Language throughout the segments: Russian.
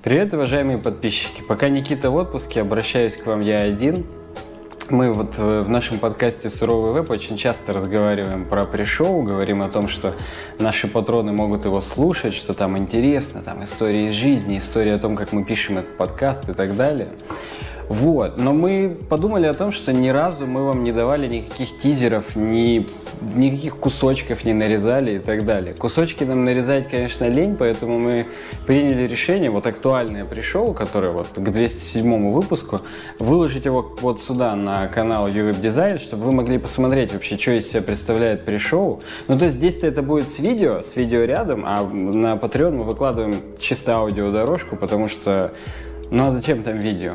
Привет, уважаемые подписчики! Пока Никита в отпуске, обращаюсь к вам я один. Мы вот э, в нашем подкасте «Суровый веб» очень часто разговариваем про пришоу, говорим о том, что наши патроны могут его слушать, что там интересно, там истории из жизни, истории о том, как мы пишем этот подкаст и так далее. Вот, но мы подумали о том, что ни разу мы вам не давали никаких тизеров, ни, никаких кусочков не нарезали и так далее. Кусочки нам нарезать, конечно, лень, поэтому мы приняли решение, вот актуальное пришел, который вот к 207 выпуску, выложить его вот сюда на канал Europe Design, чтобы вы могли посмотреть вообще, что из себя представляет пришел. Ну, то есть здесь-то это будет с видео, с видео рядом, а на Patreon мы выкладываем чисто аудиодорожку, потому что ну а зачем там видео?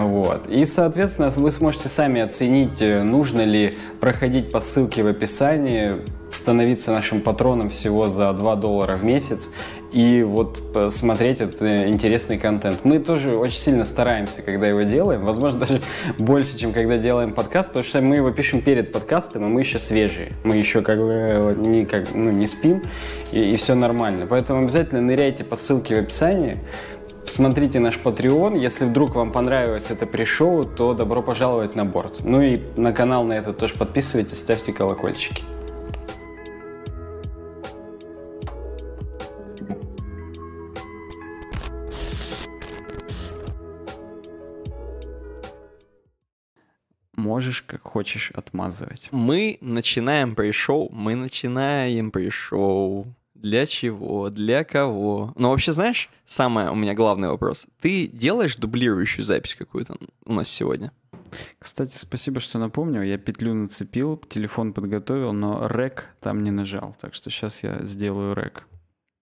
Вот. И, соответственно, вы сможете сами оценить, э, нужно ли проходить по ссылке в описании, становиться нашим патроном всего за 2 доллара в месяц и вот смотреть этот э, интересный контент. Мы тоже очень сильно стараемся, когда его делаем, возможно, даже больше, чем когда делаем подкаст, потому что мы его пишем перед подкастом, и мы еще свежие, мы еще как бы э, не, как, ну, не спим, и, и все нормально. Поэтому обязательно ныряйте по ссылке в описании, Смотрите наш Patreon. Если вдруг вам понравилось это пришоу, то добро пожаловать на борт. Ну и на канал на это тоже подписывайтесь, ставьте колокольчики. можешь как хочешь отмазывать. Мы начинаем пришоу, мы начинаем пришоу. Для чего? Для кого? Но ну, вообще, знаешь, самое у меня главный вопрос. Ты делаешь дублирующую запись какую-то у нас сегодня? Кстати, спасибо, что напомнил. Я петлю нацепил, телефон подготовил, но рек там не нажал. Так что сейчас я сделаю рек.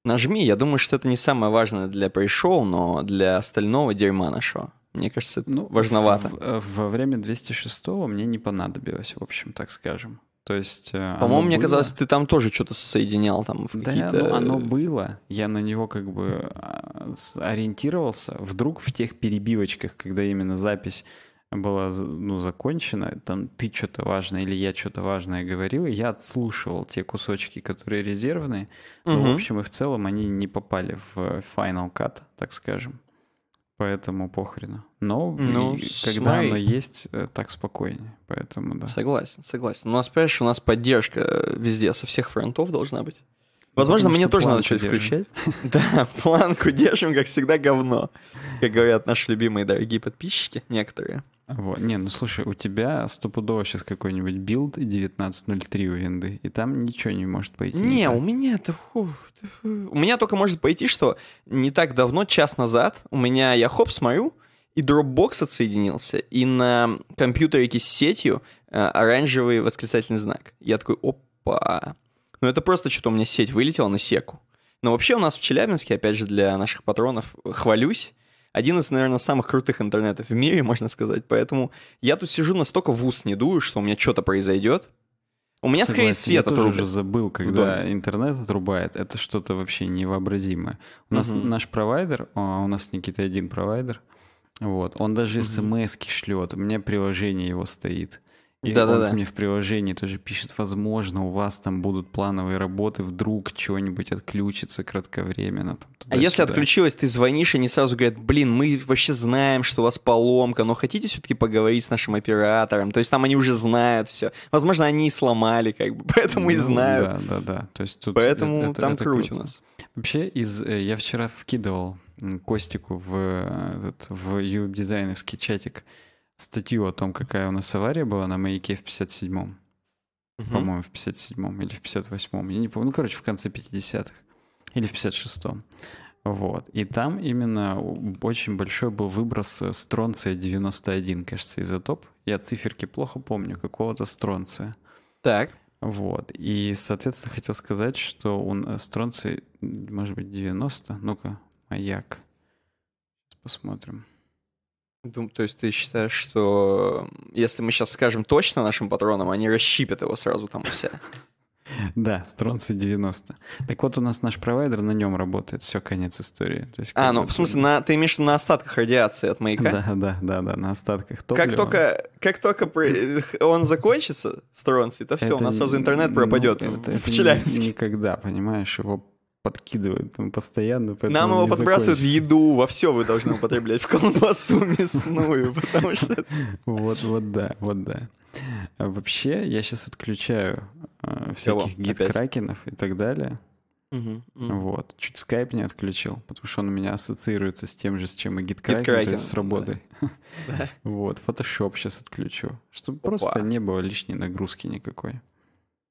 Нажми, я думаю, что это не самое важное для пришел, но для остального дерьма нашего. Мне кажется, это ну, важновато. В, в, э, во время 206-го мне не понадобилось, в общем, так скажем. То есть... Э, По-моему, мне казалось, ты там тоже что-то соединял там в да, какие-то... ну, э, оно было. Я на него как бы а, ориентировался. Вдруг в тех перебивочках, когда именно запись была ну, закончена, там ты что-то важное или я что-то важное говорил, я отслушивал те кусочки, которые резервные, угу. Ну, но в общем и в целом они не попали в э, Final Cut, так скажем. Поэтому похрена. Но ну, когда смотри. оно есть, э, так спокойнее. Поэтому да. Согласен, согласен. У ну, нас, понимаешь, у нас поддержка э, везде, со всех фронтов должна быть. Ну, Возможно, Потому мне тоже надо что-то включать. Да, планку держим, как всегда, говно. Как говорят наши любимые дорогие подписчики, некоторые. Вот. Не, ну слушай, у тебя стопудово сейчас какой-нибудь билд 19.03 у винды, и там ничего не может пойти. Не, у меня это... У меня только может пойти, что не так давно, час назад, у меня я хоп смотрю, и Dropbox отсоединился, и на компьютерике с сетью э, оранжевый восклицательный знак. Я такой, опа. Ну это просто что-то у меня сеть вылетела на секу. Но вообще у нас в Челябинске, опять же, для наших патронов, э, хвалюсь, один из, наверное, самых крутых интернетов в мире, можно сказать. Поэтому я тут сижу настолько в ус не дую, что у меня что-то произойдет. У меня Согласен, скорее свет я тоже уже забыл, когда интернет отрубает. Это что-то вообще невообразимое. У нас угу. наш провайдер, а, у нас Никита один провайдер, вот, он даже угу. смс-ки шлет. У меня приложение его стоит. И да, он да, да. мне в приложении тоже пишет, возможно, у вас там будут плановые работы, вдруг чего-нибудь отключится кратковременно. Там, а если отключилось, ты звонишь, и они сразу говорят, блин, мы вообще знаем, что у вас поломка, но хотите все-таки поговорить с нашим оператором? То есть там они уже знают все. Возможно, они и сломали, как бы, поэтому ну, и знают. Да, да, да. То есть тут поэтому это, там это круть круто. у нас. Вообще, из, э, я вчера вкидывал Костику в, э, в юб-дизайновский чатик, статью о том, какая у нас авария была на маяке в 57-м. Угу. По-моему, в 57-м или в 58-м. Я не помню. Ну, короче, в конце 50-х. Или в 56-м. Вот. И там именно очень большой был выброс э, стронция 91, кажется, изотоп. Я циферки плохо помню, какого-то стронция. Так. Вот. И, соответственно, хотел сказать, что он э, стронций, может быть, 90. Ну-ка, маяк. Посмотрим. То есть ты считаешь, что если мы сейчас скажем точно нашим патронам, они расщипят его сразу там все? Да, стронцы 90. Так вот у нас наш провайдер на нем работает. Все, конец истории. То есть, а, ну в смысле, на, ты имеешь в виду на остатках радиации от маяка? Да, да, да, да, на остатках топлива. Как только, как только он закончится, стронцы, то все, это у нас сразу интернет пропадет ну, это, в, это в Челябинске. Никогда, понимаешь, его подкидывают там постоянно. Нам его подбрасывают в еду, во все вы должны употреблять, в колбасу мясную, потому что... Вот, вот да, вот да. А вообще, я сейчас отключаю а, всяких гид-кракенов и так далее. Вот. Чуть скайп не отключил, потому что он у меня ассоциируется с тем же, с чем и гиткракен, то есть с работой. вот, фотошоп сейчас отключу, чтобы просто не было лишней нагрузки никакой.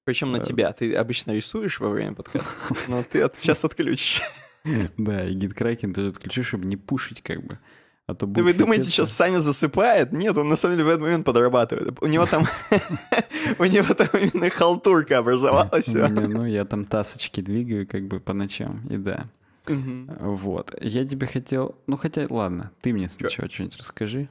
Причем на тебя. Ты обычно рисуешь во время подкаста, но ты сейчас отключишь. Да, и гид-кракинг тоже отключишь, чтобы не пушить как бы. А то будет Вы думаете, хотеться... сейчас Саня засыпает? Нет, он на самом деле в этот момент подрабатывает. У него там у него там именно халтурка образовалась. А. Ну, я там тасочки двигаю как бы по ночам, и да. Вот. Я тебе хотел... Ну, хотя, ладно, ты мне сначала что-нибудь расскажи.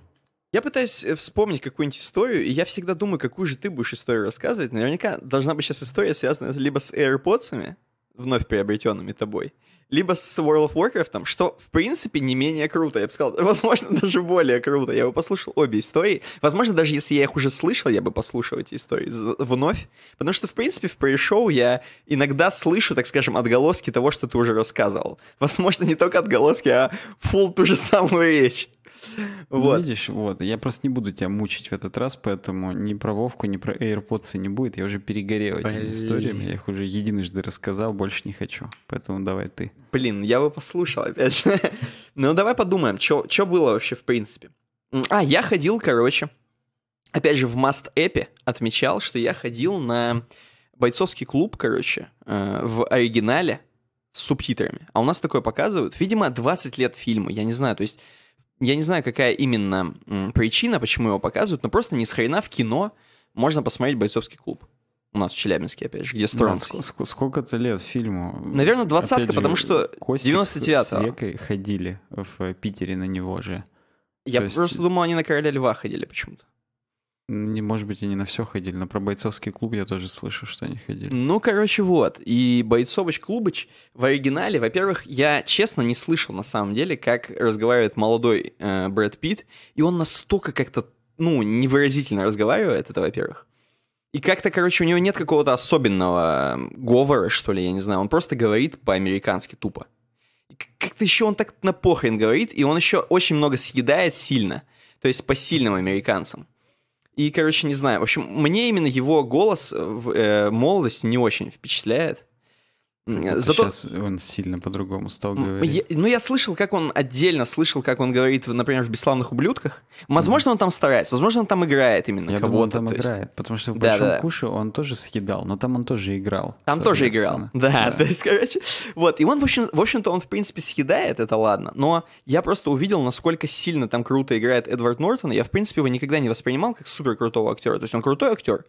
Я пытаюсь э, вспомнить какую-нибудь историю, и я всегда думаю, какую же ты будешь историю рассказывать. Наверняка должна быть сейчас история, связанная либо с AirPods, вновь приобретенными тобой, либо с World of Warcraft, что, в принципе, не менее круто. Я бы сказал, возможно, даже более круто. Я бы послушал обе истории. Возможно, даже если я их уже слышал, я бы послушал эти истории вновь. Потому что, в принципе, в пришел я иногда слышу, так скажем, отголоски того, что ты уже рассказывал. Возможно, не только отголоски, а full ту же самую речь. Ну, вот. видишь, вот, я просто не буду тебя мучить в этот раз, поэтому ни про Вовку, ни про AirPods не будет. Я уже перегорел этими Блин. историями, я их уже единожды рассказал, больше не хочу. Поэтому давай ты. Блин, я бы послушал опять же. ну, давай подумаем, что было вообще в принципе. А, я ходил, короче, опять же, в Must App отмечал, что я ходил на бойцовский клуб, короче, э, в оригинале с субтитрами. А у нас такое показывают. Видимо, 20 лет фильму, я не знаю, то есть я не знаю, какая именно причина, почему его показывают, но просто ни с хрена в кино можно посмотреть «Бойцовский клуб». У нас в Челябинске, опять же, где Стронский. Да, сколько-то лет фильму? Наверное, двадцатка, потому что 99 с Векой ходили в Питере на него же. Я То просто есть... думал, они на «Короля льва» ходили почему-то. Не, может быть, и не на все ходили, но про бойцовский клуб я тоже слышу, что они ходили. Ну, короче, вот. И бойцовоч клубыч в оригинале, во-первых, я честно не слышал на самом деле, как разговаривает молодой э, Брэд Питт, и он настолько как-то, ну, невыразительно разговаривает, это во-первых. И как-то, короче, у него нет какого-то особенного говора, что ли, я не знаю. Он просто говорит по-американски тупо. Как-то еще он так на похрен говорит, и он еще очень много съедает сильно. То есть по сильным американцам. И, короче, не знаю. В общем, мне именно его голос э, в э, молодости не очень впечатляет. Зато... Сейчас он сильно по-другому стал говорить. Я, ну, я слышал, как он отдельно слышал, как он говорит, например, в «Бесславных ублюдках». Возможно, он там старается, возможно, он там играет именно я кого-то. Думаю, он там играет, есть... потому что в да, «Большом да, куше» он тоже съедал, но там он тоже играл. Там тоже играл, да, да. То есть, короче, вот. И он, в, общем, в общем-то, он, в принципе, съедает, это ладно. Но я просто увидел, насколько сильно там круто играет Эдвард Нортон. Я, в принципе, его никогда не воспринимал как супер крутого актера. То есть он крутой актер,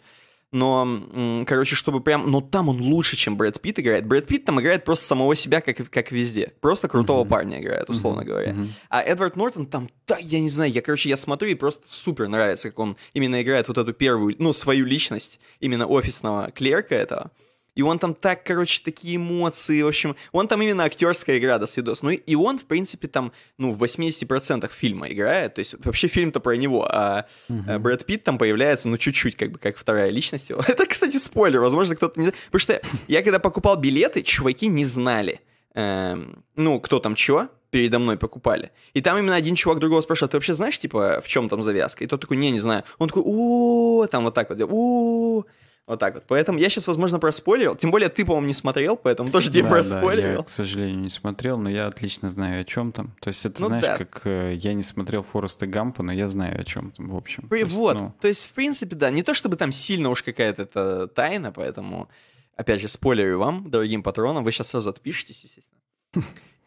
но, короче, чтобы прям... Но там он лучше, чем Брэд Питт играет. Брэд Питт там играет просто самого себя, как, как везде. Просто крутого mm-hmm. парня играет, условно mm-hmm. говоря. Mm-hmm. А Эдвард Нортон там, да, я не знаю, я, короче, я смотрю и просто супер нравится, как он именно играет вот эту первую, ну, свою личность именно офисного клерка этого. И он там так, короче, такие эмоции, в общем, он там именно актерская игра до да, свидос. Ну и он, в принципе, там, ну, в 80% фильма играет, то есть вообще фильм-то про него, а угу. Брэд Питт там появляется, ну, чуть-чуть, как бы, как вторая личность его. Это, кстати, спойлер, возможно, кто-то не знает, потому что я, когда покупал билеты, чуваки не знали, эм, ну, кто там чего, передо мной покупали. И там именно один чувак другого спрашивает, «А ты вообще знаешь, типа, в чем там завязка? И тот такой, не, не знаю. Он такой, "О, там вот так вот, о." Вот так вот. Поэтому я сейчас, возможно, проспойлерил. Тем более ты, по-моему, не смотрел, поэтому тоже тебе да, проспойлерил. Да, я, к сожалению, не смотрел, но я отлично знаю, о чем там. То есть это, ну, знаешь, да. как э, я не смотрел Фореста Гампа, но я знаю, о чем там, в общем. При, то есть, вот, ну... то есть, в принципе, да, не то чтобы там сильно уж какая-то это тайна, поэтому, опять же, спойлерю вам, дорогим патронам, вы сейчас сразу отпишетесь, естественно.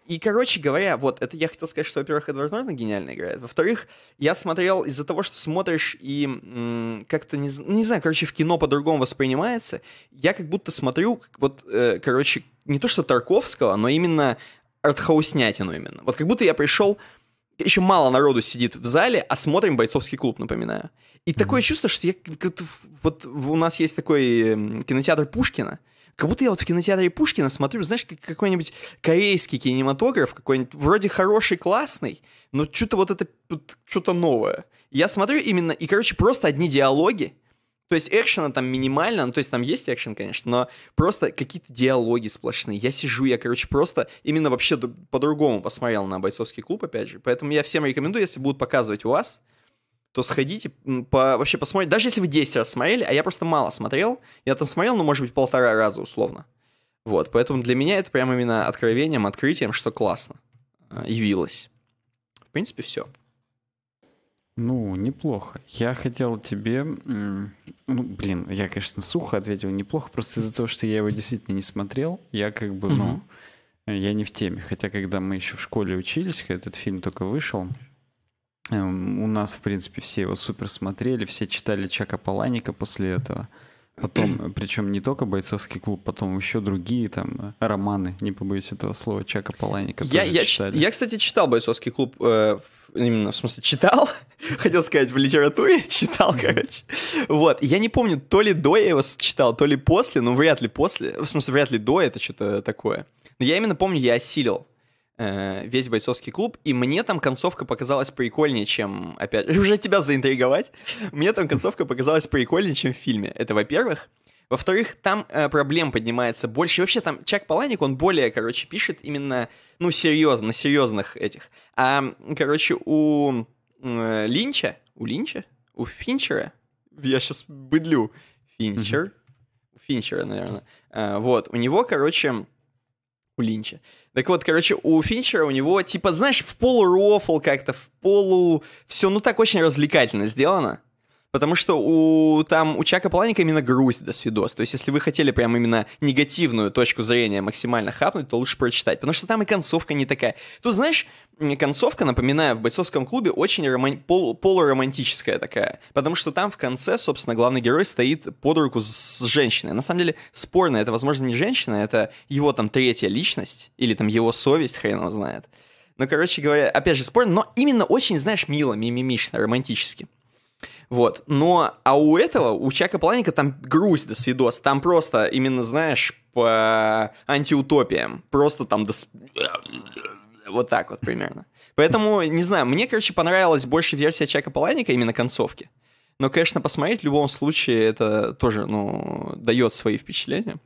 И, короче говоря, вот, это я хотел сказать, что, во-первых, Эдвард Нортон гениально играет. Во-вторых, я смотрел из-за того, что смотришь и как-то, не, ну, не знаю, короче, в кино по-другому воспринимается, я как будто смотрю, вот, э, короче, не то что Тарковского, но именно артхауснятину именно. Вот как будто я пришел еще мало народу сидит в зале, а смотрим бойцовский клуб, напоминаю. И mm-hmm. такое чувство, что я вот у нас есть такой кинотеатр Пушкина, как будто я вот в кинотеатре Пушкина смотрю, знаешь, как какой-нибудь корейский кинематограф, какой-нибудь вроде хороший, классный, но что-то вот это, что-то новое. Я смотрю именно, и, короче, просто одни диалоги, то есть экшена там минимально, ну то есть там есть экшен, конечно, но просто какие-то диалоги сплошные. Я сижу, я, короче, просто именно вообще по-другому посмотрел на бойцовский клуб, опять же. Поэтому я всем рекомендую, если будут показывать у вас, то сходите, по, вообще посмотрите. Даже если вы 10 раз смотрели, а я просто мало смотрел, я там смотрел, ну, может быть, полтора раза условно. Вот, поэтому для меня это прямо именно откровением, открытием, что классно э, явилось. В принципе, все. Ну, неплохо. Я хотел тебе... Ну, блин, я, конечно, сухо ответил неплохо, просто из-за того, что я его действительно не смотрел, я как бы, угу. ну, я не в теме. Хотя, когда мы еще в школе учились, когда этот фильм только вышел, Эм, у нас, в принципе, все его супер смотрели, все читали Чака Паланика после этого. Потом, э, причем не только бойцовский клуб, потом еще другие там э, романы, не побоюсь этого слова, Чака Паланика я, я, читали. Я, кстати, читал бойцовский клуб, э, именно, в смысле, читал, хотел сказать, в литературе читал, короче. Вот, я не помню, то ли до я его читал, то ли после, но вряд ли после, в смысле, вряд ли до, это что-то такое. Но я именно помню, я осилил э, весь бойцовский клуб, и мне там концовка показалась прикольнее, чем, опять уже тебя заинтриговать, мне там концовка показалась прикольнее, чем в фильме. Это во-первых. Во-вторых, там э, проблем поднимается больше. вообще там Чак Паланик, он более, короче, пишет именно, ну, серьезно, на серьезных этих. А, короче, у э, Линча, у Линча, у Финчера, я сейчас быдлю, Финчер, mm-hmm. Финчера, наверное, э, вот, у него, короче, у Линча. Так вот, короче, у Финчера у него, типа, знаешь, в полу рофл как-то, в полу... Все, ну так очень развлекательно сделано. Потому что у, там, у Чака Паланика именно грусть до свидос. То есть, если вы хотели прям именно негативную точку зрения максимально хапнуть, то лучше прочитать. Потому что там и концовка не такая. Тут, знаешь, концовка, напоминаю, в бойцовском клубе очень роман... пол... полуромантическая такая. Потому что там в конце, собственно, главный герой стоит под руку с женщиной. На самом деле, спорно, это, возможно, не женщина, это его там третья личность, или там его совесть, хрен его знает. Ну, короче говоря, опять же, спорно, но именно очень, знаешь, мило, мимимично, романтически. Вот. Но, а у этого, у Чака Планика там грусть до свидос. Там просто, именно, знаешь, по антиутопиям. Просто там до... Вот так вот примерно. Поэтому, не знаю, мне, короче, понравилась больше версия Чака Паланика, именно концовки. Но, конечно, посмотреть в любом случае это тоже, ну, дает свои впечатления,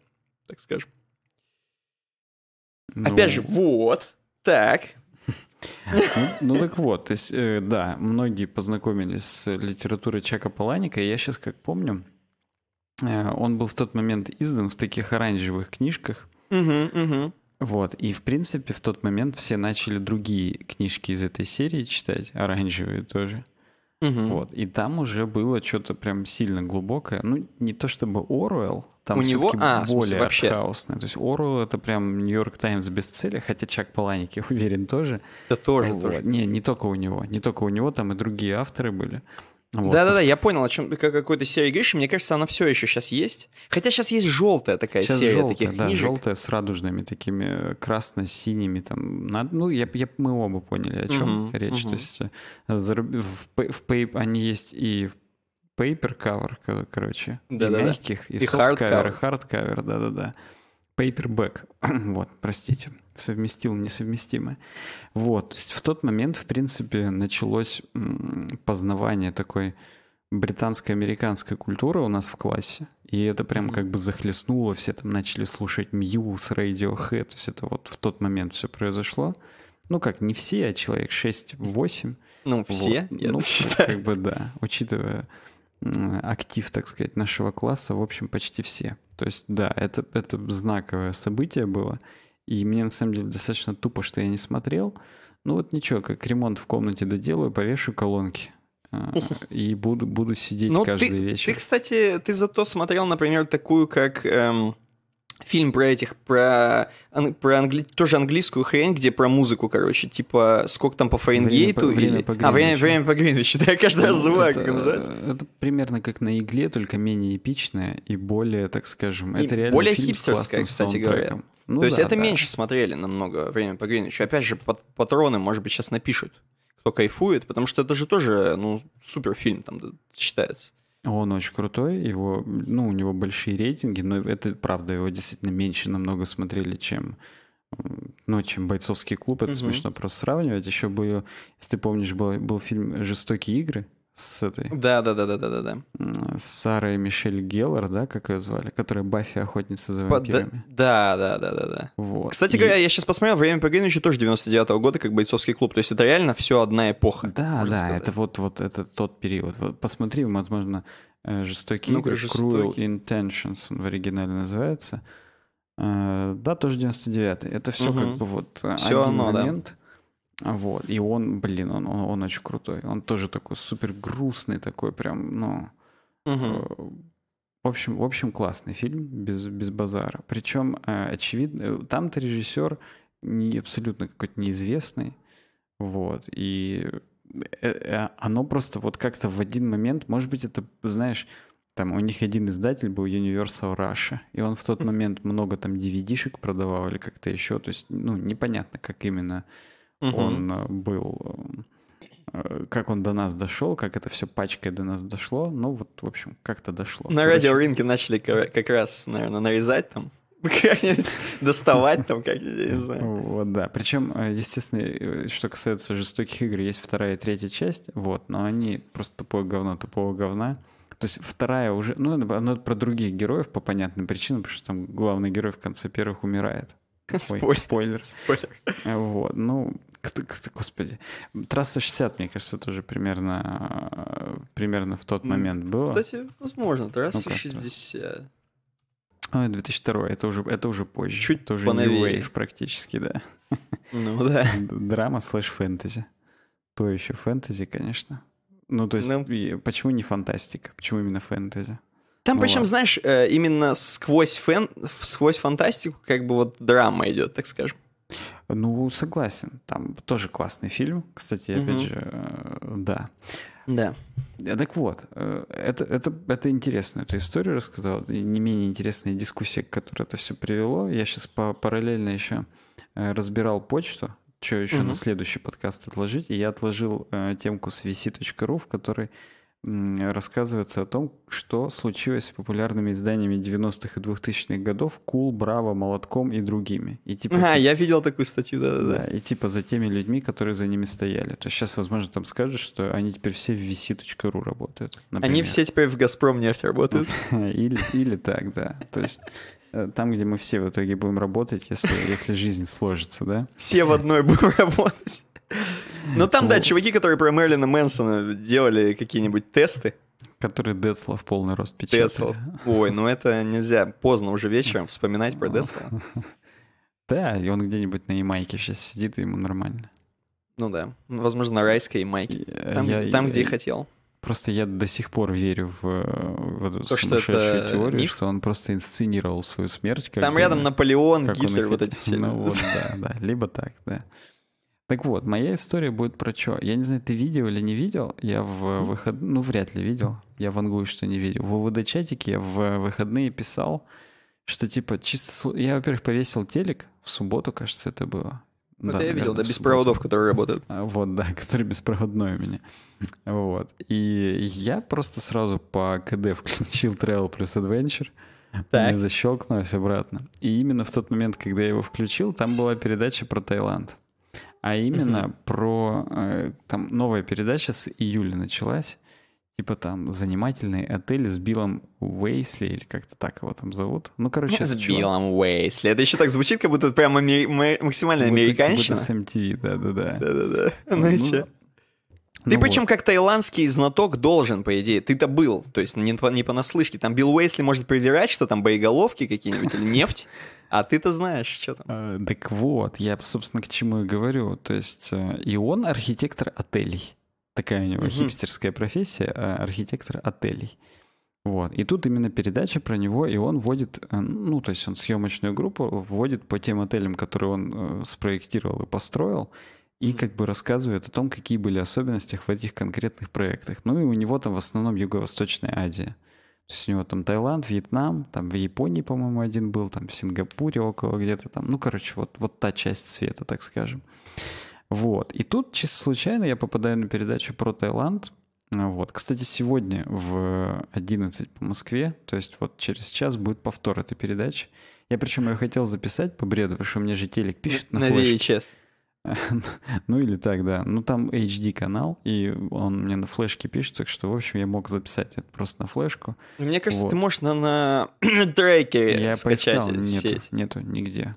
так скажем. Ну... Опять же, вот, так, ну, ну, так вот, то есть, э, да, многие познакомились с литературой Чака Паланика, и я сейчас как помню, э, он был в тот момент издан в таких оранжевых книжках. Вот, и в принципе в тот момент все начали другие книжки из этой серии читать, оранжевые тоже. Угу. Вот. И там уже было что-то прям сильно глубокое. Ну, не то чтобы Оруэлл, там У него а, более смысле, вообще... артхаусное. То есть Оруэлл — это прям Нью-Йорк Таймс без цели, хотя Чак Паланик, я уверен, тоже. Да тоже, вот. тоже. Не, не только у него. Не только у него, там и другие авторы были. Да-да-да, я понял, о чем как, какой-то серии говоришь. Мне кажется, она все еще сейчас есть. Хотя сейчас есть желтая такая сейчас серия желтая, таких да, книжек. желтая с радужными такими э, красно-синими там. Ну, я, я, мы оба поняли, о чем угу, речь. Угу. То есть э, заруб... в, в Pape они есть и в paper cover, короче, да, и да, мягких, и, и hard cover, hard cover, да-да-да. Paperback, вот, простите совместил несовместимое. Вот, то есть в тот момент, в принципе, началось познавание такой британско американской культуры у нас в классе, и это прям как бы захлестнуло, все там начали слушать Мьюз, Radiohead, то есть это вот в тот момент все произошло. Ну как, не все, а человек 6-8. Ну, все, вот. я ну, считаю. Как бы да, учитывая актив, так сказать, нашего класса, в общем, почти все. То есть, да, это, это знаковое событие было. И мне на самом деле достаточно тупо, что я не смотрел. Ну вот ничего, как ремонт в комнате доделаю, повешу колонки. А, и буду, буду сидеть ну, каждый ты, вечер. Ты, кстати, ты зато смотрел, например, такую, как эм, фильм про этих, про, про англи... тоже английскую хрень, где про музыку, короче, типа, сколько там по Фаренгейту? Время по, время по а, время, время по Гринвичу, да, я каждый ну, раз забываю, как это называется. Это примерно как на игле, только менее эпичное и более, так скажем, и это реально Более фильм хипстерское, кстати говоря. Ну, То да, есть это да. меньше смотрели намного время по Гринвичу. Опять же, патроны, может быть, сейчас напишут, кто кайфует, потому что это же тоже, ну, супер фильм там считается. Он очень крутой, его, ну, у него большие рейтинги, но это правда, его действительно меньше намного смотрели, чем ну, чем бойцовский клуб, это угу. смешно просто сравнивать. Еще был, если ты помнишь, был, был фильм «Жестокие игры», с этой... Да, да, да, да, да, да, да. С Сарой Мишель Геллар, да, как ее звали, которая Баффи охотница за вампирами. Да, да, да, да, да. Вот. Кстати и... говоря, я сейчас посмотрел, время по Гринвичу тоже 99-го года, как бойцовский клуб. То есть это реально все одна эпоха. Да, да, сказать. это вот, вот это тот период. Вот посмотри, возможно, э, жестокие ну, игры, жестокий. Cruel Intentions он в оригинале называется. Э, да, тоже 99-й. Это все угу. как бы вот э, все один оно, момент. Да вот. И он, блин, он, он, он очень крутой. Он тоже такой супер грустный, такой прям, ну... Угу. В общем, в общем, классный фильм, без, без базара. Причем, э, очевидно, там-то режиссер не, абсолютно какой-то неизвестный. Вот. И э, оно просто вот как-то в один момент, может быть, это, знаешь, там у них один издатель был Universal Russia, и он в тот момент много там DVD-шек продавал или как-то еще, то есть, ну, непонятно, как именно Угу. Он э, был э, э, как он до нас дошел, как это все пачкой до нас дошло. Ну, вот, в общем, как-то дошло. На Короче... начали как раз, наверное, нарезать там как-нибудь доставать там как я не знаю. Вот, да. Причем, естественно, что касается жестоких игр, есть вторая и третья часть, вот, но они просто тупое говно, тупого говна. То есть вторая уже, ну, она про других героев по понятным причинам, потому что там главный герой в конце первых умирает. Спойлер. спойлер. спойлер. Вот, ну, Господи, трасса 60, мне кажется, тоже примерно, примерно в тот момент было. Кстати, возможно, трасса ну, 60. Ой, 2002, это уже, это уже позже. Чуть это уже New Wave практически, да. Ну да. Драма слэш фэнтези. То еще фэнтези, конечно. Ну, то есть, ну, почему не фантастика? Почему именно фэнтези? Там, ну, причем, ладно. знаешь, э, именно сквозь, фэн... сквозь фантастику как бы вот драма идет, так скажем. Ну, согласен. Там тоже классный фильм. Кстати, угу. опять же, э, да. Да. Э, так вот, э, это, это, это интересно, эту историю рассказал. И не менее интересная дискуссия, к которой это все привело. Я сейчас по, параллельно еще разбирал почту, что еще угу. на следующий подкаст отложить. И я отложил темку с vc.ru, в которой рассказывается о том, что случилось с популярными изданиями 90-х и 2000-х годов «Кул», «Браво», «Молотком» и другими. И, типа, а, за... я видел такую статью, да-да-да. И типа за теми людьми, которые за ними стояли. То есть сейчас, возможно, там скажут, что они теперь все в vc.ru работают. Например. Они все теперь в «Газпром» нефть работают. Или, или так, да. То есть э, там, где мы все в итоге будем работать, если, если жизнь сложится, да? Все в одной будем работать. Ну там, да, чуваки, которые про Мерлина Мэнсона делали какие-нибудь тесты. которые Децла в полный рост печатали. Ой, ну это нельзя поздно уже вечером вспоминать про ну. Децла. Да, и он где-нибудь на Ямайке сейчас сидит, и ему нормально. Ну да, ну, возможно, на райской Ямайке. Там, где я, хотел. Просто я до сих пор верю в, э, в эту То, сумасшедшую что это теорию, миф? что он просто инсценировал свою смерть. Там бы, рядом Наполеон, Гитлер, вот эти все. Ну вот, да, да, либо так, да. Так вот, моя история будет про что? Я не знаю, ты видел или не видел. Я в выход Ну, вряд ли видел. Я вангую, что не видел. В ВВД-чатике я в выходные писал, что типа чисто... Я, во-первых, повесил телек. В субботу, кажется, это было. Ну, да, это я видел, да, без проводов, которые работают. А, вот, да, который беспроводной у меня. Вот. И я просто сразу по КД включил Travel плюс Adventure. Так. Не защелкнулось обратно. И именно в тот момент, когда я его включил, там была передача про Таиланд а именно угу. про э, там новая передача с июля началась, типа там занимательный отель с Биллом Уэйсли или как-то так его там зовут. Ну короче, с Биллом Уэйсли. Это еще так звучит, как будто прямо максимально вот американщина. Как будто с MTV, ну да, да, да. Да, да, да. Ну, ну, ну ты ну причем вот. как таиландский знаток должен, по идее. Ты-то был, то есть не, не понаслышке. Там Билл Уэйсли может проверять, что там боеголовки какие-нибудь или нефть, а ты-то знаешь, что там. Э, так вот, я, собственно, к чему и говорю. То есть э, и он архитектор отелей. Такая у него угу. хипстерская профессия, э, архитектор отелей. Вот. И тут именно передача про него, и он вводит, ну, то есть он съемочную группу вводит по тем отелям, которые он спроектировал и построил, и как бы рассказывает о том, какие были особенности в этих конкретных проектах. Ну и у него там в основном Юго-Восточная Азия. То есть у него там Таиланд, Вьетнам, там в Японии, по-моему, один был, там в Сингапуре около где-то там. Ну, короче, вот, вот та часть света, так скажем. Вот. И тут чисто случайно я попадаю на передачу про Таиланд. Вот. Кстати, сегодня в 11 по Москве, то есть вот через час будет повтор этой передачи. Я причем ее хотел записать по бреду, потому что у меня же телек пишет на, на VHS. ну или так, да. Ну там HD канал, и он мне на флешке пишется, что, в общем, я мог записать это просто на флешку. Ну, мне кажется, вот. ты можешь на, на трекере я скачать поискал, нету, сеть. нету нигде,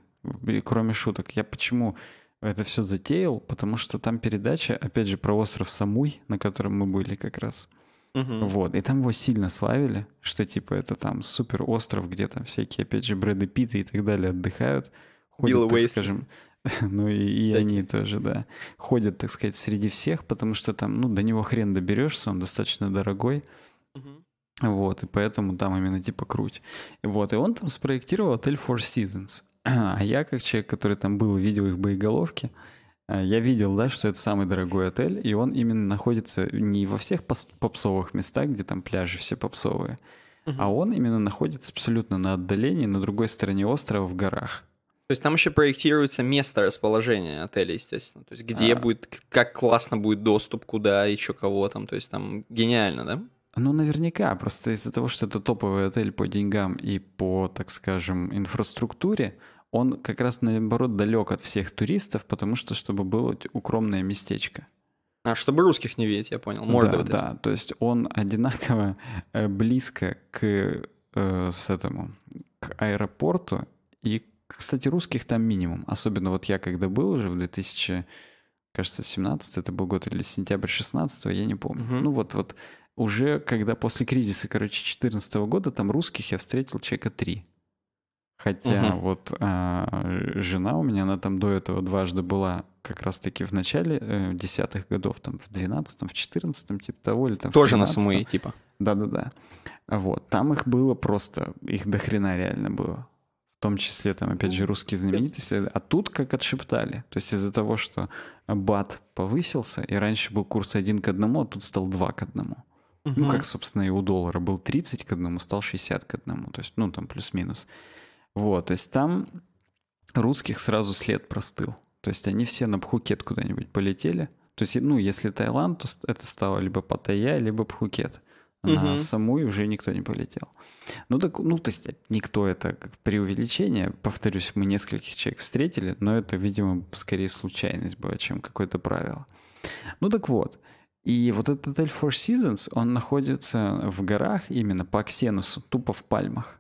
кроме шуток. Я почему это все затеял? Потому что там передача, опять же, про остров Самуй, на котором мы были как раз. Угу. Вот, и там его сильно славили, что типа это там супер остров, где там всякие, опять же, Брэды Питты и так далее отдыхают. Ходят, так скажем, Ну и, и они тоже, да, ходят, так сказать, среди всех, потому что там, ну, до него хрен доберешься, он достаточно дорогой. Угу. Вот, и поэтому там именно типа круть. Вот, и он там спроектировал отель Four Seasons. А я, как человек, который там был, видел их боеголовки, э, я видел, да, что это самый дорогой отель, и он именно находится не во всех попсовых местах, где там пляжи все попсовые, угу. а он именно находится абсолютно на отдалении, на другой стороне острова в горах. То есть там еще проектируется место расположения отеля, естественно. То есть где а. будет, как классно будет доступ, куда, еще кого там. То есть там гениально, да? Ну, наверняка. Просто из-за того, что это топовый отель по деньгам и по, так скажем, инфраструктуре, он как раз, наоборот, далек от всех туристов, потому что, чтобы было укромное местечко. А, чтобы русских не видеть, я понял. Морды да, вот да, то есть он одинаково э, близко к, э, с этому, к аэропорту и кстати, русских там минимум. Особенно вот я когда был уже в 2000, кажется, 17 это был год или сентябрь 16 я не помню. Угу. Ну вот, вот уже когда после кризиса, короче, 14 года там русских я встретил человека три. Хотя угу. вот а, жена у меня, она там до этого дважды была как раз-таки в начале э, десятых годов, там в двенадцатом, в четырнадцатом типа того, или там Тоже в на Самуи, типа. Да-да-да. Вот, там их было просто, их до хрена реально было в том числе, там, опять же, русские знаменитости, а тут как отшептали. То есть из-за того, что бат повысился, и раньше был курс один к одному, а тут стал два к одному. Ну, как, собственно, и у доллара был 30 к одному, стал 60 к одному. То есть, ну, там плюс-минус. Вот, то есть там русских сразу след простыл. То есть они все на Пхукет куда-нибудь полетели. То есть, ну, если Таиланд, то это стало либо Паттайя, либо Пхукет на угу. саму, и уже никто не полетел. Ну, так, ну, то есть никто это как преувеличение. Повторюсь, мы нескольких человек встретили, но это, видимо, скорее случайность была, чем какое-то правило. Ну, так вот. И вот этот отель Four Seasons, он находится в горах именно по Ксенусу тупо в пальмах.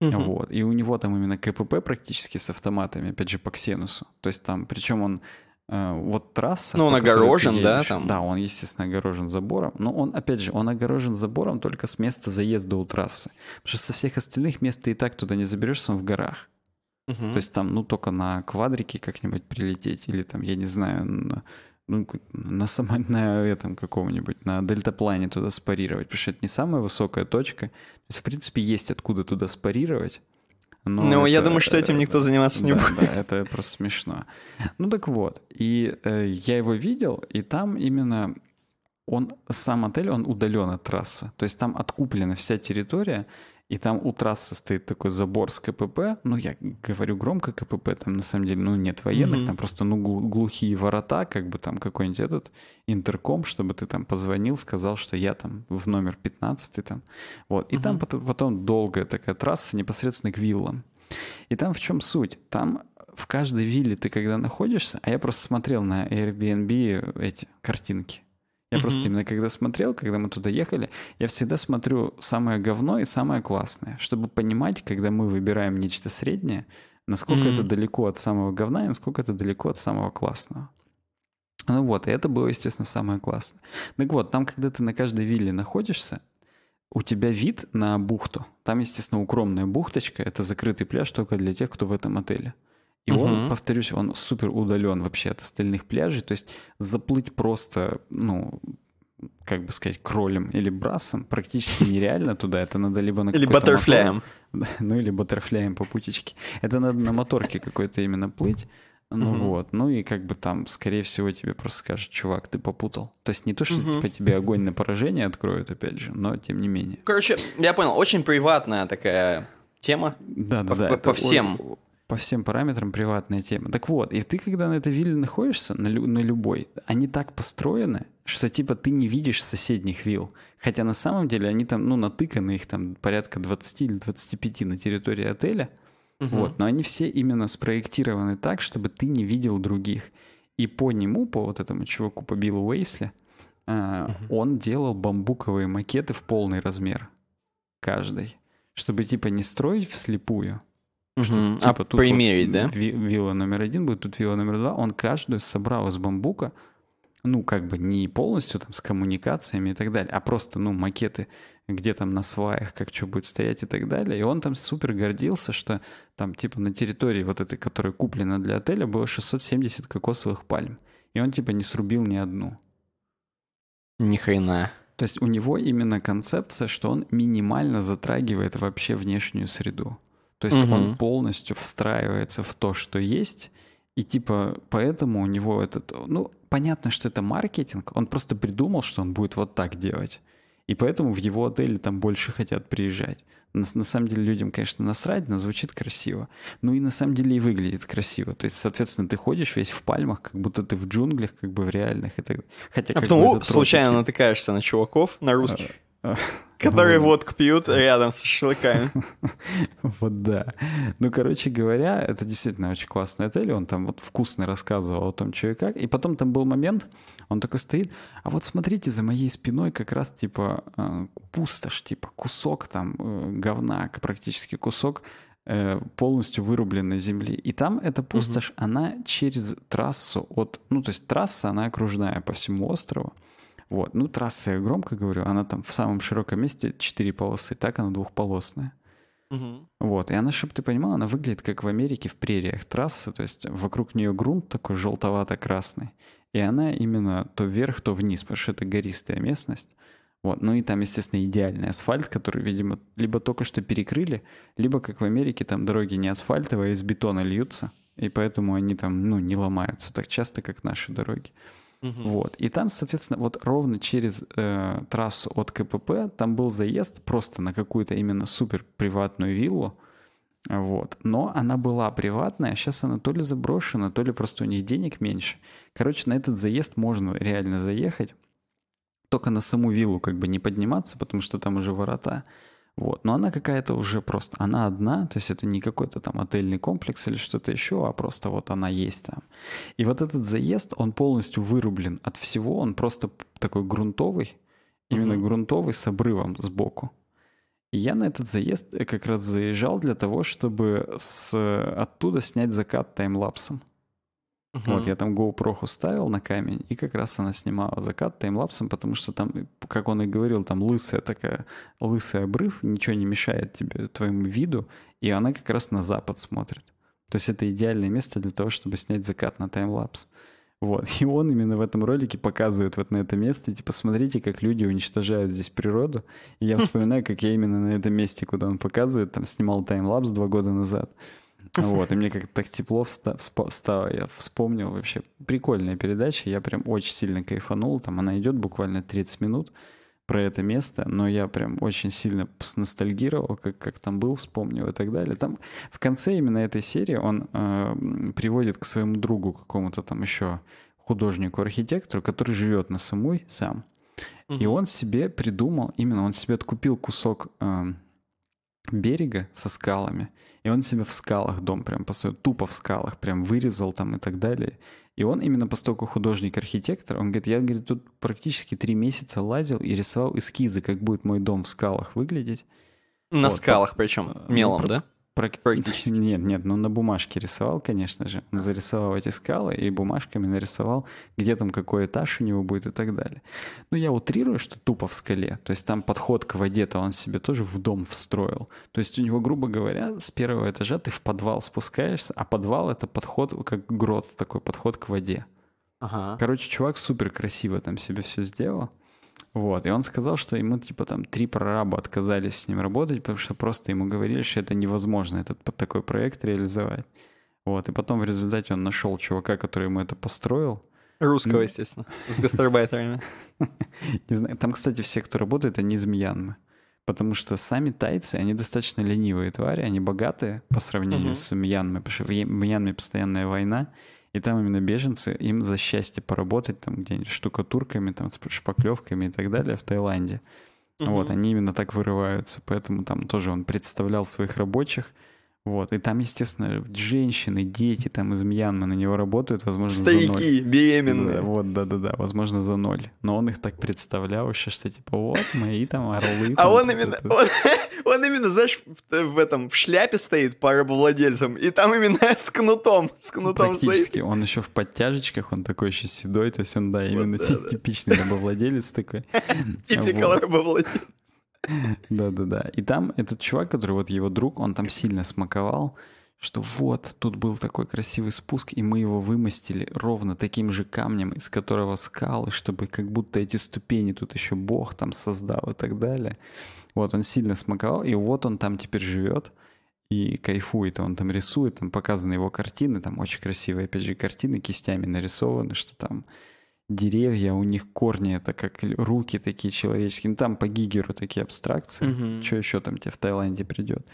Угу. Вот. И у него там именно КПП практически с автоматами, опять же, по Ксенусу. То есть там, причем он Э, вот трасса... Ну, он огорожен, да? Там? Да, он, естественно, огорожен забором. Но он, опять же, он огорожен забором только с места заезда у трассы. Потому что со всех остальных мест ты и так туда не заберешься, он в горах. Угу. То есть там, ну, только на квадрике как-нибудь прилететь, или там, я не знаю, ну, на, ну, на, само, на этом каком-нибудь, на дельтаплане туда спарировать, потому что это не самая высокая точка. То есть, в принципе, есть откуда туда спарировать. Но, ну, Но ну, это, я думаю, что этим э, никто заниматься да, не будет. Да, это просто смешно. Ну так вот, и э, я его видел, и там именно он сам отель, он удален от трассы. То есть там откуплена вся территория, и там у трассы стоит такой забор с КПП, ну, я говорю громко КПП, там на самом деле, ну, нет военных, mm-hmm. там просто, ну, глухие ворота, как бы там какой-нибудь этот интерком, чтобы ты там позвонил, сказал, что я там в номер 15 там, вот. И mm-hmm. там потом, потом долгая такая трасса непосредственно к виллам. И там в чем суть? Там в каждой вилле ты когда находишься, а я просто смотрел на Airbnb эти картинки, я просто именно когда смотрел, когда мы туда ехали, я всегда смотрю самое говно и самое классное, чтобы понимать, когда мы выбираем нечто среднее, насколько это далеко от самого говна и насколько это далеко от самого классного. Ну вот, и это было, естественно, самое классное. Так вот, там, когда ты на каждой вилле находишься, у тебя вид на бухту. Там, естественно, укромная бухточка. Это закрытый пляж только для тех, кто в этом отеле. Mm и угу. он, повторюсь, он супер удален вообще от остальных пляжей. То есть заплыть просто, ну, как бы сказать, кролем или брасом практически нереально туда. Это надо либо на Или баттерфляем. Мотор... Ну, или баттерфляем по путечке. Это надо на моторке какой-то именно плыть. Ну угу. вот, ну и как бы там, скорее всего, тебе просто скажут, чувак, ты попутал. То есть не то, что угу. типа тебе огонь на поражение откроют, опять же, но тем не менее. Короче, я понял, очень приватная такая тема. Да, да, да. По, по всем по всем параметрам приватная тема. Так вот, и ты, когда на этой вилле находишься, на, лю- на любой, они так построены, что типа ты не видишь соседних вилл. Хотя на самом деле они там, ну, натыканы их там порядка 20 или 25 на территории отеля. Угу. Вот, но они все именно спроектированы так, чтобы ты не видел других. И по нему, по вот этому чуваку, по Биллу Уэйсли, э, угу. он делал бамбуковые макеты в полный размер. Каждый. Чтобы типа не строить вслепую, Угу. типа, а тут примерить, вот да? Вилла номер один будет, тут вилла номер два. Он каждую собрал из бамбука, ну, как бы не полностью там с коммуникациями и так далее, а просто, ну, макеты, где там на сваях, как что будет стоять и так далее. И он там супер гордился, что там, типа, на территории вот этой, которая куплена для отеля, было 670 кокосовых пальм. И он, типа, не срубил ни одну. Ни хрена. То есть у него именно концепция, что он минимально затрагивает вообще внешнюю среду. То есть угу. он полностью встраивается в то, что есть, и типа поэтому у него этот... Ну, понятно, что это маркетинг, он просто придумал, что он будет вот так делать. И поэтому в его отеле там больше хотят приезжать. На, на самом деле людям, конечно, насрать, но звучит красиво. Ну и на самом деле и выглядит красиво. То есть, соответственно, ты ходишь весь в пальмах, как будто ты в джунглях, как бы в реальных. И так... Хотя, а потом случайно случайно натыкаешься на чуваков, на русских. А, Которые водку пьют рядом с шашлыками. Вот да. Ну, короче говоря, это действительно очень классный отель. Он там вот вкусно рассказывал о том, что и как. И потом там был момент, он такой стоит, а вот смотрите, за моей спиной как раз типа э, пустошь, типа кусок там э, говна, практически кусок э, полностью вырубленной земли. И там эта пустошь, она через трассу от... Ну, то есть трасса, она окружная по всему острову. Вот. Ну, трасса, я громко говорю, она там в самом широком месте 4 полосы, так она двухполосная. Угу. Вот. И она, чтобы ты понимал, она выглядит как в Америке в прериях трасса, то есть вокруг нее грунт такой желтовато-красный. И она именно то вверх, то вниз, потому что это гористая местность. Вот. Ну и там, естественно, идеальный асфальт, который, видимо, либо только что перекрыли, либо, как в Америке, там дороги не асфальтовые, а из бетона льются, и поэтому они там, ну, не ломаются так часто, как наши дороги. Угу. Угу. Вот. И там, соответственно, вот ровно через э, трассу от КПП там был заезд просто на какую-то именно супер приватную виллу. Вот. Но она была приватная, а сейчас она то ли заброшена, то ли просто у них денег меньше. Короче, на этот заезд можно реально заехать. Только на саму виллу как бы не подниматься, потому что там уже ворота. Вот. Но она какая-то уже просто, она одна, то есть это не какой-то там отельный комплекс или что-то еще, а просто вот она есть там. И вот этот заезд, он полностью вырублен от всего, он просто такой грунтовый, именно mm-hmm. грунтовый с обрывом сбоку. И я на этот заезд э, как раз заезжал для того, чтобы с, оттуда снять закат таймлапсом. Uh-huh. Вот я там GoPro ставил на камень, и как раз она снимала закат таймлапсом, потому что там, как он и говорил, там лысая такая, лысый обрыв, ничего не мешает тебе, твоему виду, и она как раз на запад смотрит. То есть это идеальное место для того, чтобы снять закат на таймлапс. Вот. И он именно в этом ролике показывает вот на это место. И, типа, смотрите, как люди уничтожают здесь природу. И я хм. вспоминаю, как я именно на этом месте, куда он показывает, там снимал таймлапс два года назад. Вот, и мне как-то так тепло стало, я вспомнил вообще. Прикольная передача, я прям очень сильно кайфанул, там она идет буквально 30 минут про это место, но я прям очень сильно ностальгировал, как, как там был, вспомнил и так далее. Там в конце именно этой серии он э, приводит к своему другу, какому-то там еще художнику-архитектору, который живет на Самой сам. Угу. И он себе придумал, именно он себе откупил кусок э, берега со скалами, и он себе в скалах дом прям построил, тупо в скалах прям вырезал там и так далее. И он именно поскольку художник-архитектор, он говорит, я говорит, тут практически три месяца лазил и рисовал эскизы, как будет мой дом в скалах выглядеть. На вот. скалах э, причем, ну, мелом, ну, да? Практически. Нет, нет, ну на бумажке рисовал, конечно же. Он зарисовал эти скалы и бумажками нарисовал, где там какой этаж у него будет и так далее. Ну я утрирую, что тупо в скале. То есть там подход к воде-то он себе тоже в дом встроил. То есть у него, грубо говоря, с первого этажа ты в подвал спускаешься, а подвал — это подход, как грот такой, подход к воде. Ага. Короче, чувак супер красиво там себе все сделал. Вот, и он сказал, что ему, типа, там, три прораба отказались с ним работать, потому что просто ему говорили, что это невозможно, этот под такой проект реализовать. Вот, и потом в результате он нашел чувака, который ему это построил. Русского, ну... естественно, с гастарбайтерами. Не знаю, там, кстати, все, кто работает, они из Мьянмы. Потому что сами тайцы, они достаточно ленивые твари, они богатые по сравнению с Мьянмой, потому что в Мьянме постоянная война, и там именно беженцы, им за счастье поработать там где-нибудь штукатурками, там с шпаклевками и так далее в Таиланде. Угу. Вот, они именно так вырываются. Поэтому там тоже он представлял своих рабочих, вот. И там, естественно, женщины, дети там из Мьянмы на него работают, возможно, Старики, за ноль. беременные. Да, вот, да-да-да, возможно, за ноль. Но он их так представлял еще, что типа вот мои там орлы. А он именно, он, он именно, знаешь, в, этом, в шляпе стоит по рабовладельцам, и там именно с кнутом, с кнутом Практически. стоит. он еще в подтяжечках, он такой еще седой, то есть он, да, вот именно да, тип, да. типичный рабовладелец такой. Типикал рабовладелец. Да-да-да. И там этот чувак, который вот его друг, он там сильно смаковал, что вот, тут был такой красивый спуск, и мы его вымостили ровно таким же камнем, из которого скалы, чтобы как будто эти ступени тут еще Бог там создал и так далее. Вот, он сильно смаковал, и вот он там теперь живет и кайфует, он там рисует, там показаны его картины, там очень красивые, опять же, картины кистями нарисованы, что там деревья, у них корни это как руки такие человеческие. Ну, там по Гигеру такие абстракции. Угу. Что еще там тебе в Таиланде придет?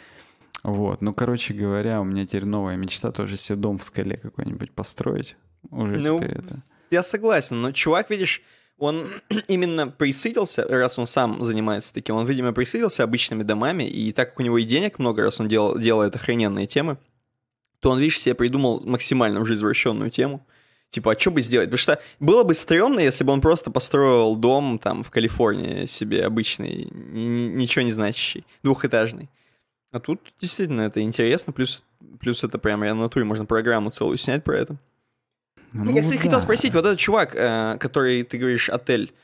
Вот, ну, короче говоря, у меня теперь новая мечта тоже себе дом в скале какой-нибудь построить. Уже ну, теперь это. Я согласен, но чувак, видишь, он именно присытился, раз он сам занимается таким, он, видимо, присытился обычными домами, и так как у него и денег много, раз он делал, делает охрененные темы, то он, видишь, себе придумал максимально уже извращенную тему. Типа, а что бы сделать? Потому что было бы стрёмно, если бы он просто построил дом там в Калифорнии себе обычный, ничего не значащий, двухэтажный. А тут действительно это интересно, плюс, плюс это прямо я на натуре можно программу целую снять про это. Ну, я, кстати, да. хотел спросить, вот этот чувак, э, который, ты говоришь, отель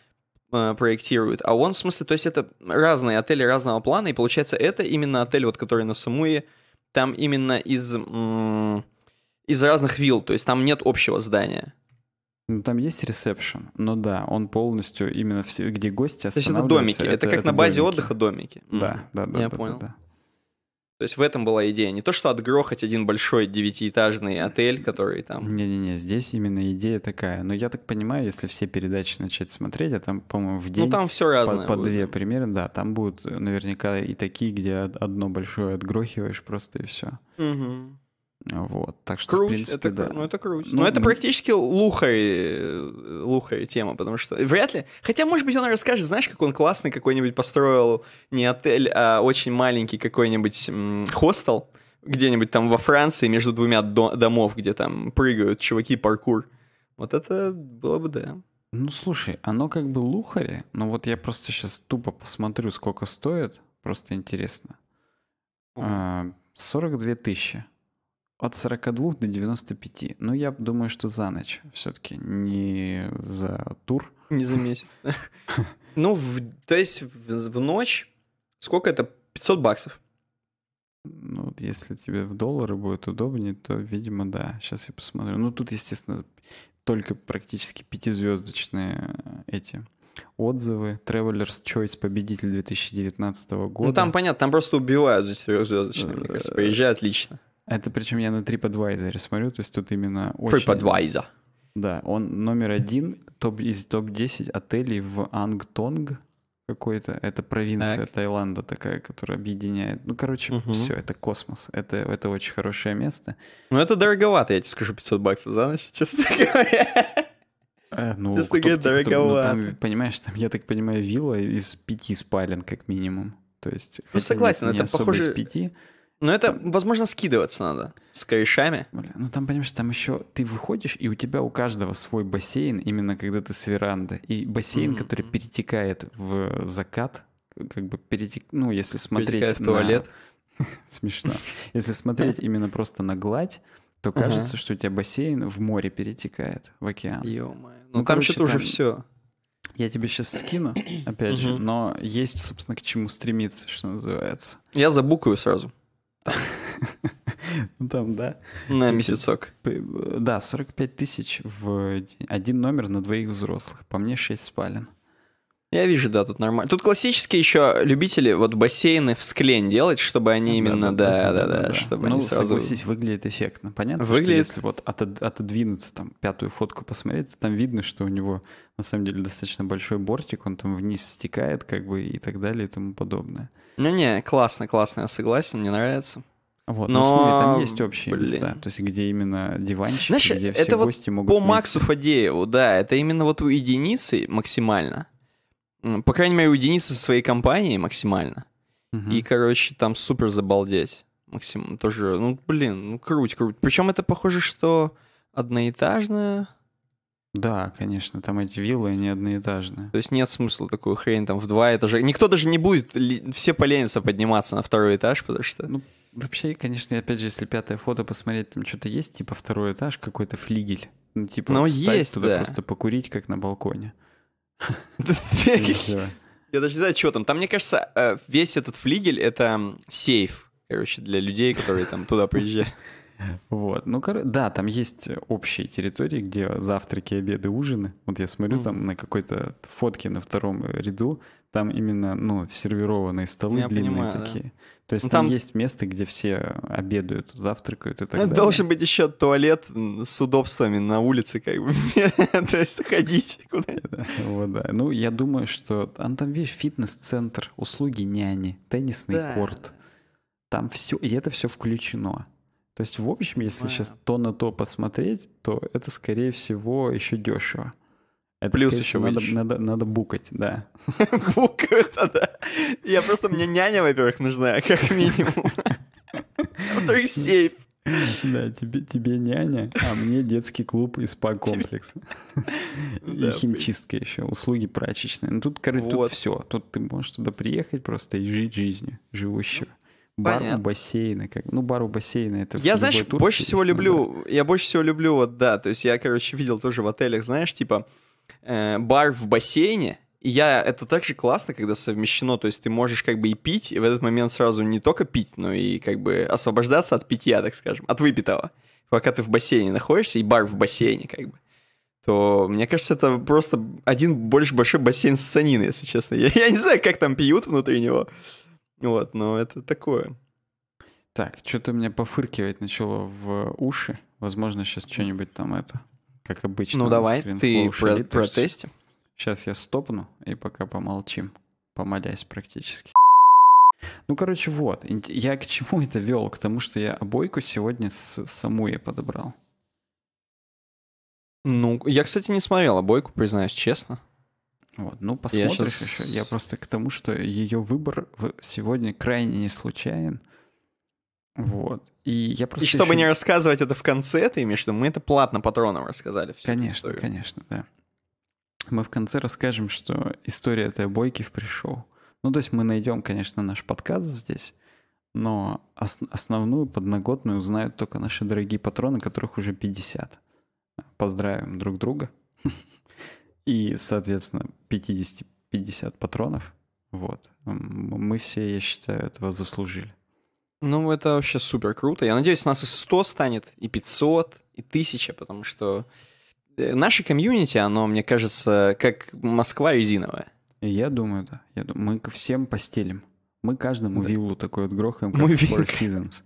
э, проектирует, а он, в смысле, то есть это разные отели разного плана, и получается это именно отель, вот который на Самуе, там именно из из разных вилл, то есть там нет общего здания. Ну, там есть ресепшн, но ну да, он полностью именно все, где гости То есть это домики, это, это как это на базе домики. отдыха домики. Да, да, да. Я да, понял. Да, да. То есть в этом была идея. Не то, что отгрохать один большой девятиэтажный отель, который там... Не-не-не, здесь именно идея такая. Но я так понимаю, если все передачи начать смотреть, а там, по-моему, в ну, день... Ну, там все разное. По, по две примеры, да. Там будут наверняка и такие, где одно большое отгрохиваешь просто и все. Угу. Вот, так что, круть, в принципе, это, да. Ну, это круть. Ну, Но это мы... практически лухарь, э, лухарь тема, потому что вряд ли... Хотя, может быть, он расскажет, знаешь, как он классный какой-нибудь построил не отель, а очень маленький какой-нибудь хостел где-нибудь там во Франции между двумя до- домов, где там прыгают чуваки паркур. Вот это было бы, да. Ну, слушай, оно как бы лухари, но вот я просто сейчас тупо посмотрю, сколько стоит, просто интересно. О. 42 а, тысячи от 42 до 95. Ну, я думаю, что за ночь все-таки, не за тур. Не за месяц. Ну, то есть в, ночь сколько это? 500 баксов. Ну, если тебе в доллары будет удобнее, то, видимо, да. Сейчас я посмотрю. Ну, тут, естественно, только практически пятизвездочные э, эти отзывы. Traveler's Choice победитель 2019 года. Ну, там понятно, там просто убивают за четырехзвездочные. Мне э, поезжай отлично. Это причем я на TripAdvisor смотрю, то есть тут именно очень... TripAdvisor. Да, он номер один топ, из топ-10 отелей в Ангтонг какой-то. Это провинция так. Таиланда такая, которая объединяет. Ну, короче, угу. все, это космос. Это, это очень хорошее место. Ну, это дороговато, я тебе скажу, 500 баксов за ночь, честно говоря. Э, ну, честно говоря, дороговато. Ну, там, понимаешь, там, я так понимаю, вилла из пяти спален как минимум. То есть, ну, согласен, не это похоже... из пяти, ну, это, возможно, скидываться надо с корешами. Бля, ну там, понимаешь, там еще ты выходишь, и у тебя у каждого свой бассейн, именно когда ты с веранды. И бассейн, mm-hmm. который перетекает в закат, как бы перетек... Ну, если смотреть перетекает на... в туалет. Смешно. Если смотреть именно просто на гладь, то кажется, что у тебя бассейн в море перетекает, в океан. Ну, ну, там что-то уже все. Я тебе сейчас скину, опять же, но есть, собственно, к чему стремиться, что называется. Я забукаю сразу. Ну, там, да. На месяцок. Да, 45 тысяч в один номер на двоих взрослых. По мне 6 спален. Я вижу, да, тут нормально. Тут классические еще любители вот бассейны в склень делать, чтобы они именно, да, да, да, да, чтобы ну, они сразу... согласись, выглядит эффектно, понятно? Выглядит. Что если вот отодвинуться, там, пятую фотку посмотреть, то там видно, что у него на самом деле достаточно большой бортик, он там вниз стекает как бы и так далее и тому подобное. Не-не, классно, классно, я согласен, мне нравится. Вот, но, но ну, смотри, там есть общие Блин. места, то есть где именно диванчик, Знаешь, где все это гости вот могут по вместе... Максу Фадееву, да, это именно вот у единицы максимально. По крайней мере, уединиться со своей компанией максимально. Угу. И, короче, там супер забалдеть. Максим тоже, ну, блин, ну, круть, круть. Причем это похоже, что одноэтажная... Да, конечно, там эти виллы не одноэтажные. То есть нет смысла такую хрень там в два этажа. Никто даже не будет, все поленятся подниматься на второй этаж, потому что... Ну, вообще, конечно, опять же, если пятое фото посмотреть, там что-то есть, типа второй этаж, какой-то флигель. Ну, типа, Но ну, встать есть, туда да. просто покурить, как на балконе. Ну, Я даже не знаю, что там. Там, мне кажется, э, весь этот флигель — это сейф, короче, для людей, которые там туда приезжают. Вот, ну, да, там есть общие территории, где завтраки, обеды, ужины. Вот я смотрю mm. там на какой-то фотке на втором ряду, там именно, ну, сервированные столы я длинные понимаю, такие. Да. То есть ну, там, там есть место, где все обедают, завтракают и так далее. Должен быть еще туалет с удобствами на улице, как бы, то есть ходить куда-нибудь. Вот, да. Ну, я думаю, что там, там видишь, фитнес-центр, услуги няни, теннисный корт. Там все, и это все включено. То есть, в общем, если Понимаю. сейчас то на то посмотреть, то это, скорее всего, еще дешево. Это, Плюс еще надо, надо, надо букать, да. Букать, а, да. Я просто, мне няня, во-первых, нужна, как минимум. А во-вторых, сейф. Да, тебе, тебе няня, а мне детский клуб и спа-комплекс. И химчистка еще, услуги прачечные. Ну тут, короче, тут все. Тут ты можешь туда приехать просто и жить жизнью живущего. Бар Понятно. у бассейна, как, ну бар у бассейна это. Я знаешь, Турции, больше всего ну люблю, бар. я больше всего люблю вот да, то есть я короче видел тоже в отелях, знаешь, типа э, бар в бассейне, и я это также классно, когда совмещено, то есть ты можешь как бы и пить, и в этот момент сразу не только пить, но и как бы освобождаться от питья, так скажем, от выпитого, пока ты в бассейне находишься и бар в бассейне как бы то мне кажется, это просто один больше большой бассейн с саниной если честно. Я, я не знаю, как там пьют внутри него. Вот, но это такое. Так, что-то меня пофыркивать начало в уши. Возможно, сейчас что-нибудь там это, как обычно. Ну давай, ты про, про Сейчас я стопну и пока помолчим, помолясь практически. Ну, короче, вот. Я к чему это вел? К тому, что я обойку сегодня с Самуя подобрал. Ну, я, кстати, не смотрел обойку, признаюсь честно. Вот. Ну, посмотришь я сейчас... еще. Я просто к тому, что ее выбор сегодня крайне не случайен. Вот. И я просто. И чтобы еще... не рассказывать это в конце, ты имеешь в виду, мы это платно патронам рассказали. конечно, конечно, да. Мы в конце расскажем, что история этой бойки в пришел. Ну, то есть мы найдем, конечно, наш подкаст здесь, но ос- основную подноготную узнают только наши дорогие патроны, которых уже 50. Поздравим друг друга. И, соответственно, 50, 50 патронов. Вот. Мы все, я считаю, этого заслужили. Ну, это вообще супер круто. Я надеюсь, нас и 100 станет, и 500, и 1000, потому что э, наше комьюнити, оно, мне кажется, как Москва резиновая. Я думаю, да. Я думаю, мы ко всем постелим. Мы каждому да. виллу такой отгрохаем, как мы Four Seasons.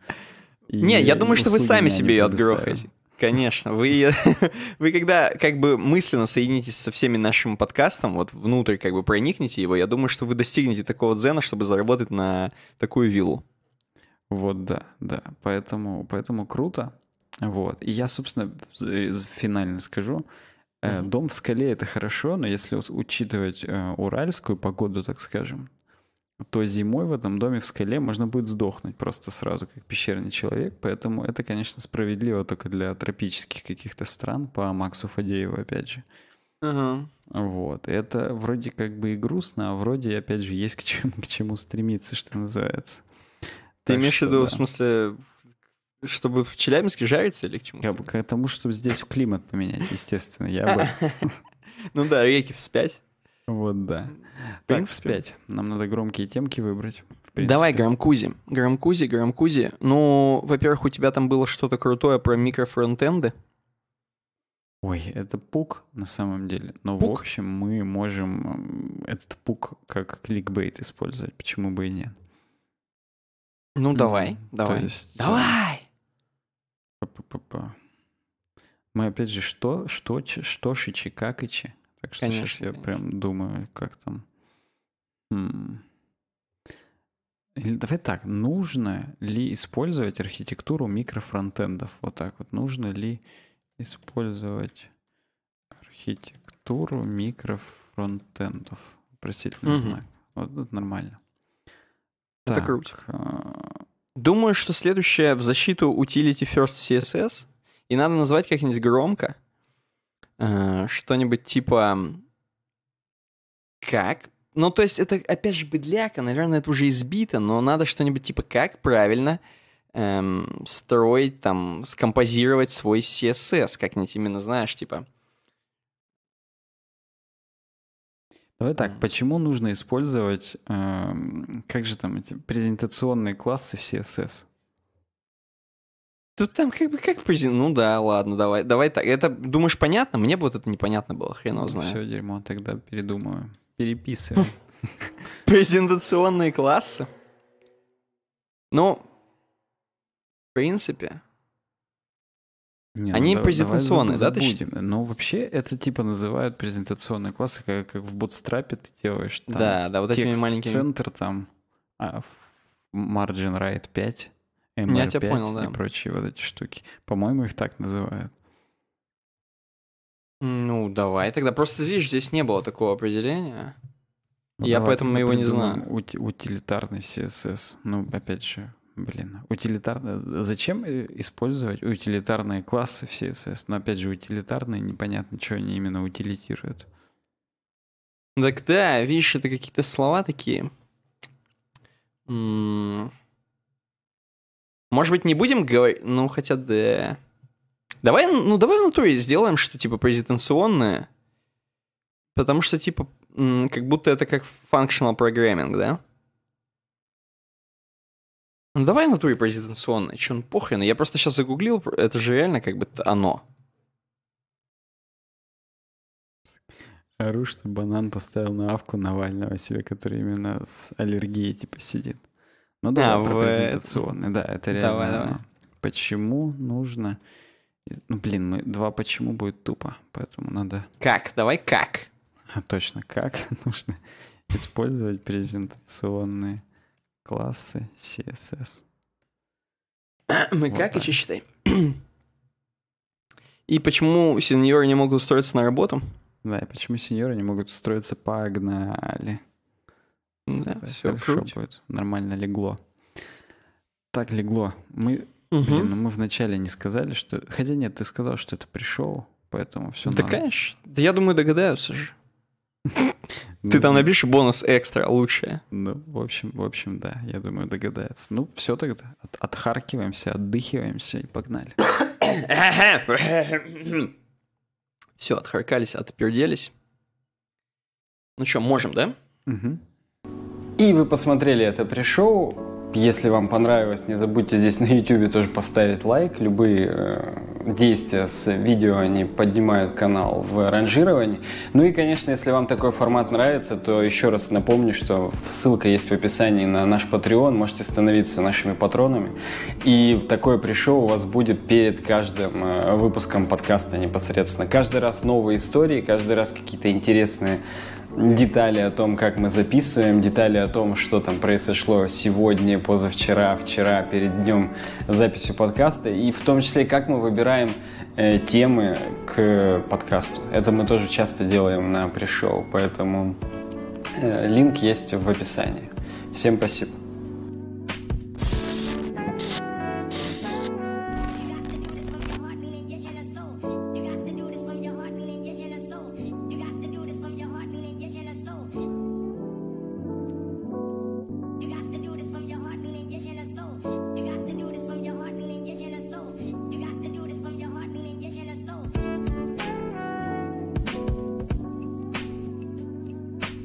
И не, я думаю, что вы сами себе ее отгрохаете. Конечно, вы, вы когда как бы мысленно соединитесь со всеми нашим подкастом, вот внутрь как бы проникните его, я думаю, что вы достигнете такого дзена, чтобы заработать на такую виллу. Вот, да, да. Поэтому, поэтому круто. Вот. И я, собственно, э, финально скажу. Mm-hmm. Дом в скале — это хорошо, но если учитывать э, уральскую погоду, так скажем, то зимой в этом доме в скале можно будет сдохнуть просто сразу, как пещерный человек. Поэтому это, конечно, справедливо только для тропических каких-то стран, по Максу Фадееву, опять же. Ага. Вот. Это вроде как бы и грустно, а вроде, опять же, есть к чему, к чему стремиться, что называется. Ты так имеешь в виду, да. в смысле, чтобы в Челябинске жариться или к чему? К тому, чтобы здесь климат поменять, естественно. Я бы... Ну да, реки вспять. Вот да. Так, вспять. Нам надо громкие темки выбрать. Давай громкузи. Громкузи, громкузи. Ну, во-первых, у тебя там было что-то крутое про микрофронтенды. Ой, это пук на самом деле. Но пук? в общем мы можем этот пук как кликбейт использовать. Почему бы и нет? Ну давай, ну, давай. Есть, э, давай. Мы опять же что, что, что, как и какачи. Так что конечно, сейчас я конечно. прям думаю, как там. м хм. Или давай так, нужно ли использовать архитектуру микрофронтендов? Вот так вот. Нужно ли использовать архитектуру микрофронтендов? Просительный угу. знаю, Вот это нормально. Это так, круть. А, думаю, что следующее в защиту utility first CSS. И надо назвать как-нибудь громко. Э, что-нибудь типа... Как? Ну, то есть это, опять же, быдляка наверное, это уже избито, но надо что-нибудь типа «как правильно» эм, строить, там, скомпозировать свой CSS, как-нибудь именно, знаешь, типа... Давай так, почему нужно использовать, э, как же там эти презентационные классы в CSS? Тут там как бы как позиция. Ну да, ладно, давай, давай так. Это, думаешь, понятно? Мне бы вот это непонятно было, хреново знаю. Все, дерьмо, тогда передумаю. Переписываем. Презентационные классы? Ну, в принципе, не, ну Они ну, презентационные, давай забудем. ты Ну, вообще, это типа называют презентационные классы, как, как в бутстрапе ты делаешь. Там, да, да, вот текст, этими маленькими. центр там, а, margin right 5. MR5 Я тебя понял, да. и прочие вот эти штуки. По-моему, их так называют. Ну, давай тогда. Просто, видишь, здесь не было такого определения. Ну, я давай, поэтому его не знаю. Ут- утилитарный CSS. Ну, опять же, блин. Утилитарно. Э, зачем э, использовать утилитарные классы в CSS? Но, опять же, утилитарные, непонятно, что они именно утилитируют. Так да, видишь, это какие-то слова такие. Может быть, не будем говорить... Ну, хотя да... Давай, ну, давай в натуре сделаем, что, типа, презентационное. Потому что, типа, как будто это как functional programming, да? Ну, давай в натуре презентационное. Че, ну, похрен. Я просто сейчас загуглил, это же реально как бы оно. Ору, что банан поставил на авку Навального себе, который именно с аллергией, типа, сидит. Ну а, да, а, в... Э, презентационный, да, это реально. Давай, давай. Почему нужно... Ну, блин, мы два почему будет тупо, поэтому надо... Как? Давай как? А, точно, как нужно использовать презентационные классы CSS. Мы вот как так. еще считаем? И почему сеньоры не могут устроиться на работу? Да, и почему сеньоры не могут устроиться? Погнали. Да, да все круче. будет. Нормально легло. Так легло. Мы, угу. блин, ну мы вначале не сказали, что... Хотя нет, ты сказал, что это пришел, поэтому все Да, нормально. конечно. Да я думаю, догадаются же. Ты там ну, напишешь бонус экстра, лучшее. Ну, в общем, в общем, да, я думаю, догадается. Ну, все тогда. отхаркиваемся, отдыхиваемся и погнали. все, отхаркались, отперделись. Ну что, можем, да? Угу. И вы посмотрели это пришел. Если вам понравилось, не забудьте здесь на YouTube тоже поставить лайк. Любые э, действия с видео, они поднимают канал в ранжировании. Ну и, конечно, если вам такой формат нравится, то еще раз напомню, что ссылка есть в описании на наш Patreon. Можете становиться нашими патронами. И такое пришел у вас будет перед каждым э, выпуском подкаста непосредственно. Каждый раз новые истории, каждый раз какие-то интересные Э, детали о том, как мы записываем, детали о том, что там произошло сегодня, позавчера, вчера, перед днем записи подкаста, и в том числе, как мы выбираем э, темы к подкасту. Это мы тоже часто делаем на пришел, поэтому э, линк есть в описании. Всем спасибо.